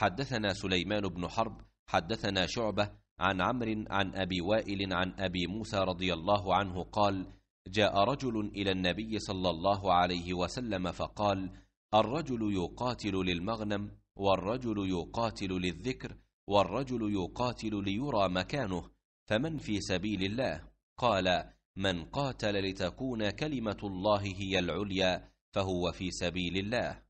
حدثنا سليمان بن حرب حدثنا شعبة عن عمرو عن أبي وائل عن أبي موسى رضي الله عنه قال جاء رجل إلى النبي صلى الله عليه وسلم فقال الرجل يقاتل للمغنم والرجل يقاتل للذكر والرجل يقاتل ليرى مكانه فمن في سبيل الله قال من قاتل لتكون كلمة الله هي العليا فهو في سبيل الله